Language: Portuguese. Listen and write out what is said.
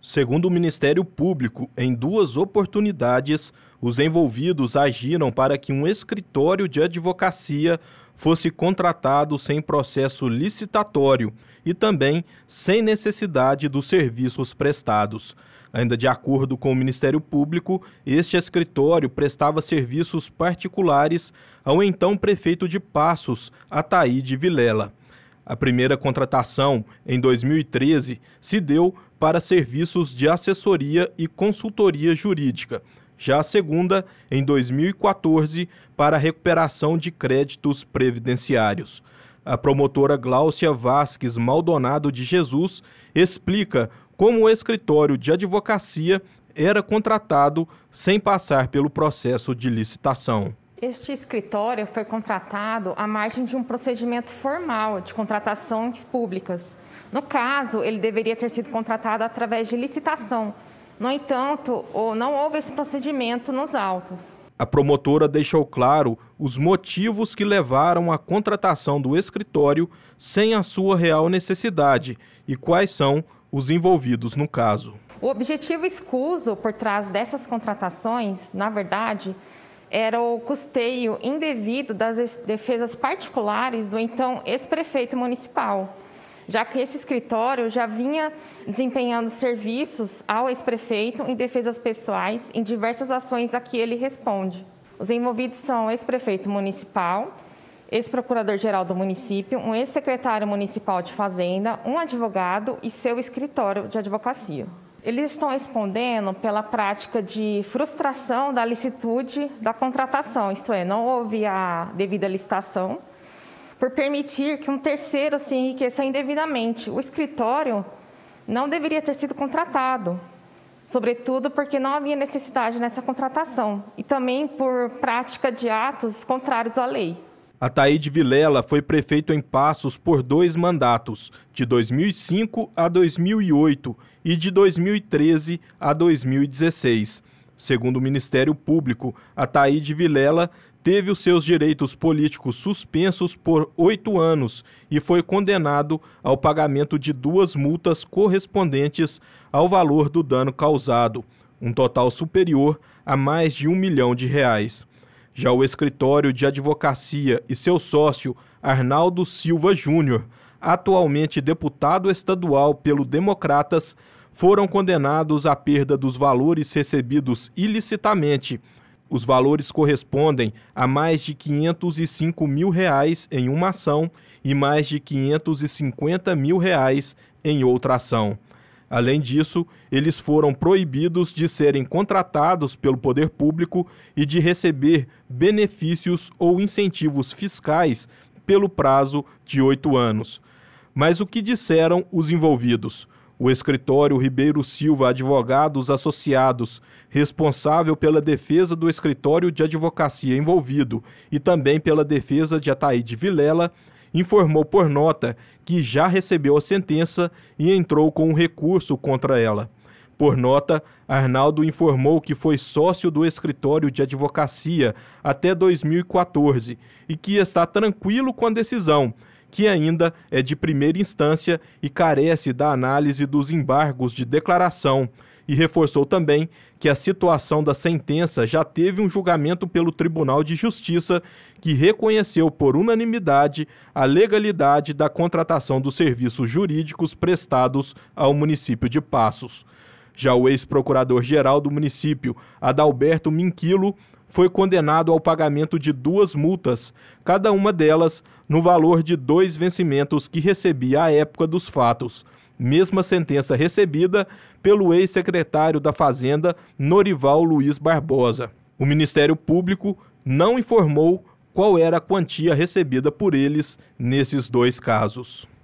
Segundo o Ministério Público, em duas oportunidades, os envolvidos agiram para que um escritório de advocacia fosse contratado sem processo licitatório e também sem necessidade dos serviços prestados. Ainda de acordo com o Ministério Público, este escritório prestava serviços particulares ao então prefeito de Passos, Ataíde Vilela. A primeira contratação, em 2013, se deu para serviços de assessoria e consultoria jurídica. Já a segunda, em 2014, para recuperação de créditos previdenciários. A promotora Gláucia Vasques Maldonado de Jesus explica como o escritório de advocacia era contratado sem passar pelo processo de licitação. Este escritório foi contratado à margem de um procedimento formal de contratações públicas. No caso, ele deveria ter sido contratado através de licitação. No entanto, não houve esse procedimento nos autos. A promotora deixou claro os motivos que levaram à contratação do escritório sem a sua real necessidade e quais são os envolvidos no caso. O objetivo escuso por trás dessas contratações, na verdade, era o custeio indevido das defesas particulares do então ex-prefeito municipal, já que esse escritório já vinha desempenhando serviços ao ex-prefeito em defesas pessoais em diversas ações a que ele responde. Os envolvidos são ex-prefeito municipal, ex-procurador-geral do município, um ex-secretário municipal de Fazenda, um advogado e seu escritório de advocacia eles estão respondendo pela prática de frustração da licitude da contratação, isto é, não houve a devida licitação, por permitir que um terceiro se enriqueça indevidamente. O escritório não deveria ter sido contratado, sobretudo porque não havia necessidade nessa contratação, e também por prática de atos contrários à lei. Ataíde Vilela foi prefeito em Passos por dois mandatos, de 2005 a 2008 e de 2013 a 2016. Segundo o Ministério Público, Ataíde Vilela teve os seus direitos políticos suspensos por oito anos e foi condenado ao pagamento de duas multas correspondentes ao valor do dano causado, um total superior a mais de um milhão de reais. Já o escritório de advocacia e seu sócio, Arnaldo Silva Júnior, atualmente deputado estadual pelo Democratas, foram condenados à perda dos valores recebidos ilicitamente. Os valores correspondem a mais de 505 mil reais em uma ação e mais de 550 mil reais em outra ação. Além disso, eles foram proibidos de serem contratados pelo poder público e de receber benefícios ou incentivos fiscais pelo prazo de oito anos. Mas o que disseram os envolvidos? O escritório Ribeiro Silva Advogados Associados, responsável pela defesa do escritório de advocacia envolvido e também pela defesa de Ataíde Vilela, informou por nota que já recebeu a sentença e entrou com um recurso contra ela. Por nota, Arnaldo informou que foi sócio do escritório de advocacia até 2014 e que está tranquilo com a decisão, que ainda é de primeira instância e carece da análise dos embargos de declaração e reforçou também que a situação da sentença já teve um julgamento pelo Tribunal de Justiça, que reconheceu por unanimidade a legalidade da contratação dos serviços jurídicos prestados ao município de Passos. Já o ex-procurador-geral do município, Adalberto Minquilo, foi condenado ao pagamento de duas multas, cada uma delas no valor de dois vencimentos que recebia à época dos fatos mesma sentença recebida pelo ex-secretário da Fazenda, Norival Luiz Barbosa. O Ministério Público não informou qual era a quantia recebida por eles nesses dois casos.